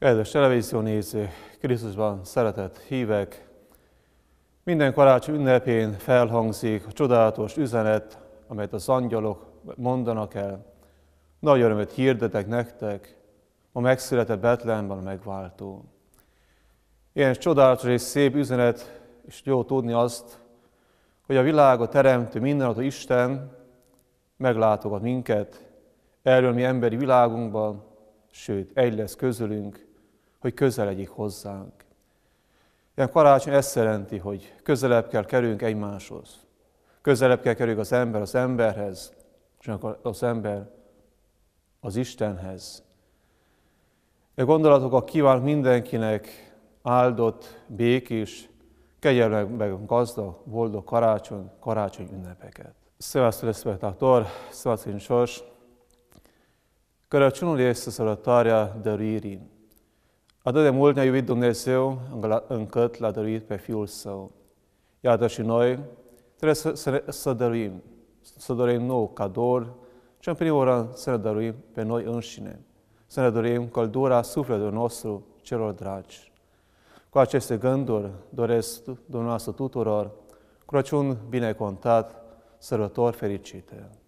Kedves néző, Krisztusban szeretett hívek! Minden karácsony ünnepén felhangzik a csodálatos üzenet, amelyet az angyalok mondanak el. Nagy örömet hirdetek nektek, a megszületett Betlenben a megváltó. Ilyen csodálatos és szép üzenet, és jó tudni azt, hogy a világ a teremtő mindenható Isten meglátogat minket, erről mi emberi világunkban, sőt, egy lesz közülünk, hogy közeledjék hozzánk. Ilyen karácsony ezt jelenti, hogy közelebb kell kerülünk egymáshoz. Közelebb kell kerülünk az ember az emberhez, és az ember az Istenhez. E gondolatokat kívánok mindenkinek áldott, békés, meg gazda, boldog karácsony, karácsony ünnepeket. Szevasztok, szeptátor, szevasztok, sors. Cărăciunul este sălătarea dăruirii. Atât de mult ne-a iubit Dumnezeu încât l-a dăruit pe Fiul Său. Iată și noi trebuie să, să, să dăruim, să dorim nou cadouri și în primul rând să ne dăruim pe noi înșine, să ne dorim căldura sufletului nostru celor dragi. Cu aceste gânduri doresc dumneavoastră tuturor Crăciun binecontat, sărbători fericite!